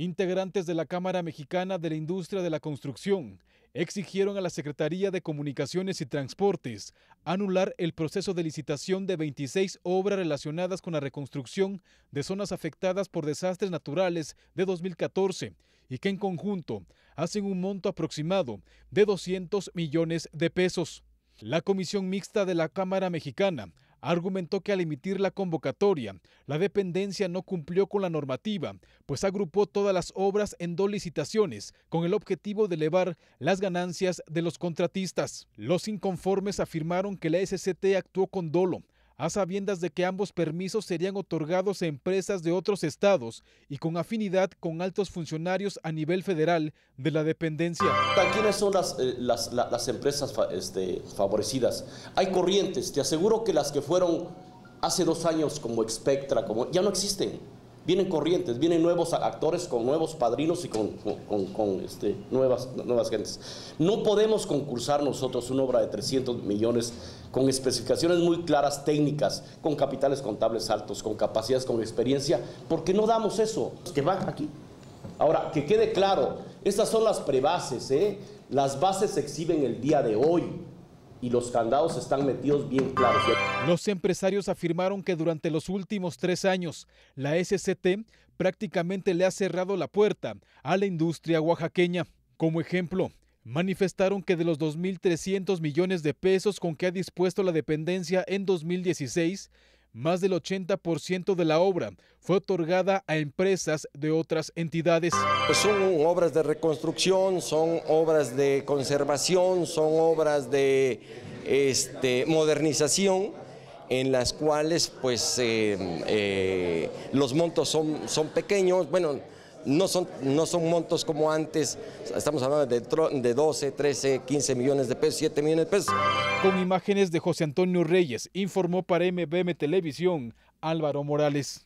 Integrantes de la Cámara Mexicana de la Industria de la Construcción exigieron a la Secretaría de Comunicaciones y Transportes anular el proceso de licitación de 26 obras relacionadas con la reconstrucción de zonas afectadas por desastres naturales de 2014 y que en conjunto hacen un monto aproximado de 200 millones de pesos. La Comisión Mixta de la Cámara Mexicana argumentó que al emitir la convocatoria, la dependencia no cumplió con la normativa, pues agrupó todas las obras en dos licitaciones con el objetivo de elevar las ganancias de los contratistas. Los inconformes afirmaron que la SCT actuó con dolo a sabiendas de que ambos permisos serían otorgados a empresas de otros estados y con afinidad con altos funcionarios a nivel federal de la dependencia. ¿Quiénes son las, eh, empresas este, favorecidas? Hay corrientes, te aseguro que las que fueron hace dos años como Spectra, como, ya no existen vienen corrientes, vienen nuevos actores con nuevos padrinos y con, este, nuevas, nuevas gentes. No podemos concursar nosotros una obra de 300 millones con especificaciones muy claras técnicas, con capitales contables altos, con capacidades, con experiencia, porque no damos eso. Que va aquí. Ahora, que quede claro, estas son las prebases, ¿eh? Las bases se exhiben el día de hoy y los candados están metidos bien claros. Los empresarios afirmaron que durante los últimos tres años la SCT prácticamente le ha cerrado la puerta a la industria oaxaqueña. Como ejemplo, manifestaron que de los 2.300 millones de pesos con que ha dispuesto la dependencia en 2016, más del 80% de la obra fue otorgada a empresas de otras entidades. Pues son obras de reconstrucción, son obras de conservación, son obras de este, modernización en las cuales pues eh, eh, los montos son, son pequeños, bueno, no son, no son montos como antes, estamos hablando de 12, 13, 15 millones de pesos, 7 millones de pesos. Con imágenes de José Antonio Reyes, informó para MBM Televisión Álvaro Morales.